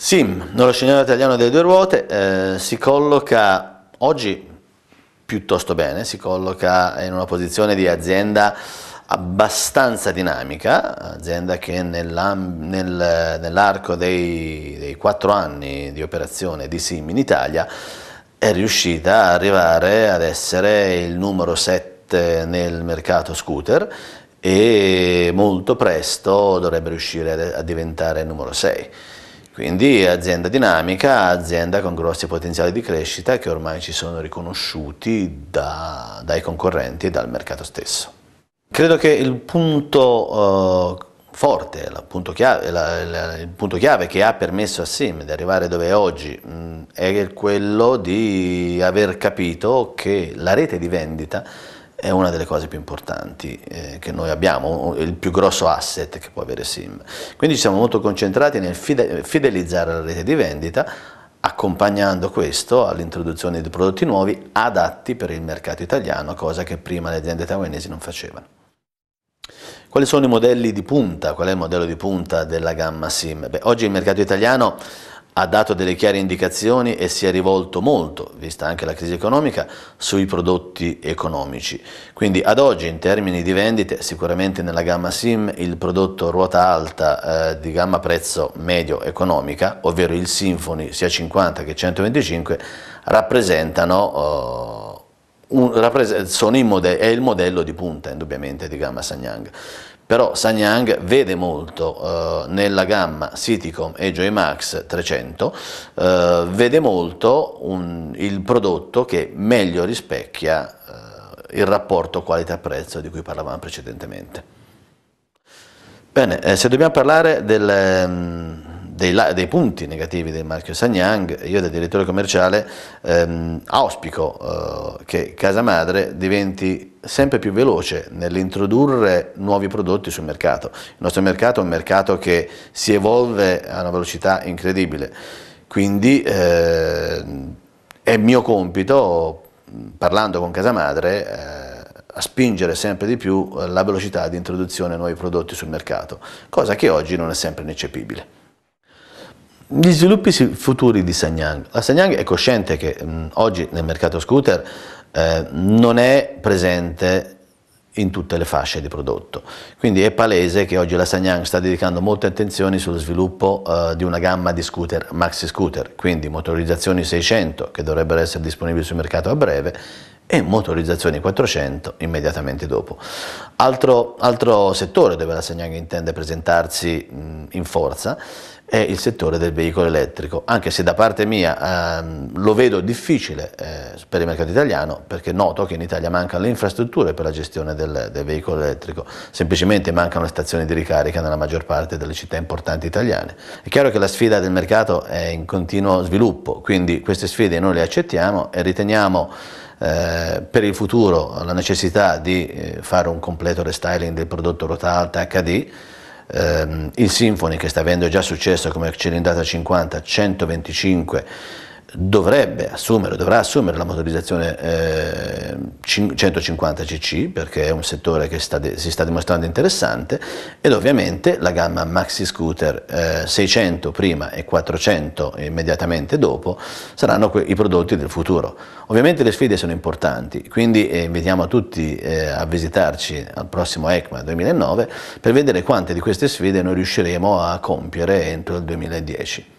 SIM, nello scenario italiano delle due ruote, eh, si colloca oggi piuttosto bene, si colloca in una posizione di azienda abbastanza dinamica, azienda che nell'arco dei, dei 4 anni di operazione di SIM in Italia è riuscita ad arrivare ad essere il numero 7 nel mercato scooter e molto presto dovrebbe riuscire a diventare il numero 6. Quindi azienda dinamica, azienda con grossi potenziali di crescita che ormai ci sono riconosciuti da, dai concorrenti e dal mercato stesso. Credo che il punto eh, forte, punto chiave, la, la, il punto chiave che ha permesso a Sim di arrivare dove è oggi mh, mm, è quello di aver capito che la rete di vendita è una delle cose più importanti eh, che noi abbiamo, il più grosso asset che può avere SIM. Quindi ci siamo molto concentrati nel fide fidelizzare la rete di vendita, accompagnando questo all'introduzione di prodotti nuovi adatti per il mercato italiano, cosa che prima le aziende taiwanesi non facevano. Quali sono i modelli di punta? Qual è il modello di punta della gamma SIM? Beh, oggi il mercato italiano ha dato delle chiare indicazioni e si è rivolto molto, vista anche la crisi economica, sui prodotti economici. Quindi ad oggi in termini di vendite sicuramente nella gamma SIM il prodotto ruota alta eh, di gamma prezzo medio economica, ovvero il Symfony sia 50 che 125, rappresentano... Eh, un, è il modello di punta indubbiamente di gamma Sanyang però Sanyang vede molto eh, nella gamma Citicom e Max 300, eh, vede molto un, il prodotto che meglio rispecchia eh, il rapporto qualità-prezzo di cui parlavamo precedentemente. Bene, eh, se dobbiamo parlare del... Ehm, dei, dei, punti negativi del marchio Sanyang, io da direttore commerciale ehm, auspico eh, che Casa Madre diventi sempre più veloce nell'introdurre nuovi prodotti sul mercato. Il nostro mercato è un mercato che si evolve a una velocità incredibile, quindi eh, è mio compito, parlando con Casa Madre, eh, a spingere sempre di più la velocità di introduzione di nuovi prodotti sul mercato, cosa che oggi non è sempre ineccepibile. Gli sviluppi futuri di Sanyang. La Sanyang è cosciente che mh, oggi nel mercato scooter eh, non è presente in tutte le fasce di prodotto. Quindi è palese che oggi la Sanyang sta dedicando molte attenzioni sullo sviluppo eh, di una gamma di scooter, maxi scooter, quindi motorizzazioni 600 che dovrebbero essere disponibili sul mercato a breve e motorizzazioni 400 immediatamente dopo. Altro, altro settore dove la Segnang intende presentarsi mh, in forza è il settore del veicolo elettrico, anche se da parte mia ehm, lo vedo difficile eh, per il mercato italiano, perché noto che in Italia mancano le infrastrutture per la gestione del, del veicolo elettrico, semplicemente mancano le stazioni di ricarica nella maggior parte delle città importanti italiane. È chiaro che la sfida del mercato è in continuo sviluppo, quindi queste sfide noi le accettiamo e riteniamo eh, per il futuro la necessità di eh, fare un completo restyling del prodotto ruota alta HD, ehm, il Symphony che sta avendo già successo come cilindrata 50, 125 dovrebbe assumere, dovrà assumere la motorizzazione eh, 150 cc perché è un settore che sta si sta dimostrando interessante ed ovviamente la gamma maxi scooter eh, 600 prima e 400 immediatamente dopo saranno i prodotti del futuro. Ovviamente le sfide sono importanti, quindi eh, invitiamo tutti eh, a visitarci al prossimo ECMA 2009 per vedere quante di queste sfide noi riusciremo a compiere entro il 2010.